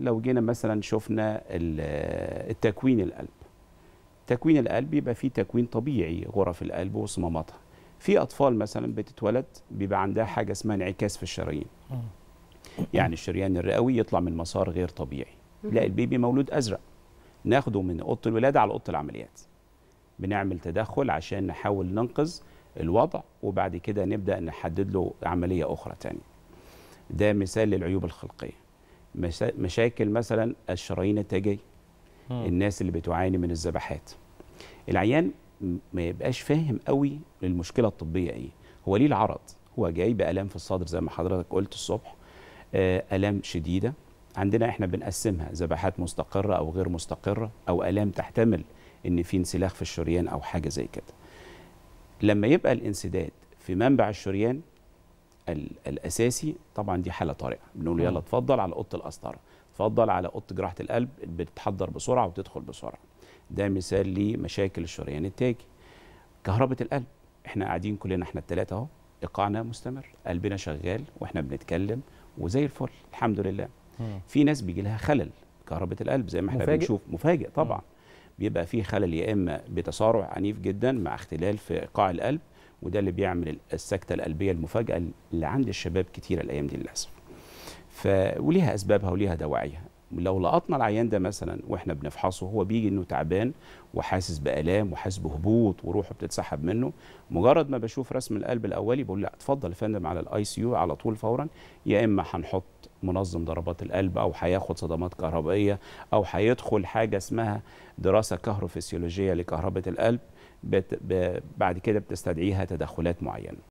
لو جينا مثلا شفنا التكوين القلب تكوين القلب يبقى فيه تكوين طبيعي غرف القلب وصماماتها في اطفال مثلا بتتولد بيبقى عندها حاجه اسمها انعكاس في الشرايين يعني الشريان الرئوي يطلع من مسار غير طبيعي لا البيبي مولود ازرق ناخده من اوضه الولاده على اوضه العمليات بنعمل تدخل عشان نحاول ننقذ الوضع وبعد كده نبدا نحدد له عمليه اخرى تانية ده مثال للعيوب الخلقيه مشاكل مثلا الشرايين التاجيه الناس اللي بتعاني من الذبحات العيان ما يبقاش فاهم قوي المشكله الطبيه ايه هو ليه العرض هو جاي بالام في الصدر زي ما حضرتك قلت الصبح آه، الام شديده عندنا احنا بنقسمها ذبحات مستقره او غير مستقره او الام تحتمل ان في انسلاخ في الشريان او حاجه زي كده لما يبقى الانسداد في منبع الشريان الاساسي طبعا دي حاله طارئه بنقول يلا اتفضل على اوضه القسطره اتفضل على اوضه جراحه القلب بتتحضر بسرعه وبتدخل بسرعه ده مثال لمشاكل الشريان التاجي كهربه القلب احنا قاعدين كلنا احنا الثلاثه اهو ايقاعنا مستمر قلبنا شغال واحنا بنتكلم وزي الفل الحمد لله مم. في ناس بيجي لها خلل كهربه القلب زي ما احنا مفاجئ. بنشوف مفاجئ طبعا مم. بيبقى في خلل يا اما بتسارع عنيف جدا مع اختلال في ايقاع القلب وده اللي بيعمل السكته القلبيه المفاجئه اللي عند الشباب كتير الايام دي للاسف ف وليها اسبابها وليها دواعيها لو لقطنا العيان ده مثلا واحنا بنفحصه هو بيجي انه تعبان وحاسس بالام وحاسس بهبوط وروحه بتتسحب منه مجرد ما بشوف رسم القلب الاولي بقول لا اتفضل يا فندم على الاي سي يو على طول فورا يا اما هنحط منظم ضربات القلب او هياخد صدمات كهربائيه او هيدخل حاجه اسمها دراسه كهروفيسيولوجيه لكهربه القلب بعد كده بتستدعيها تدخلات معينه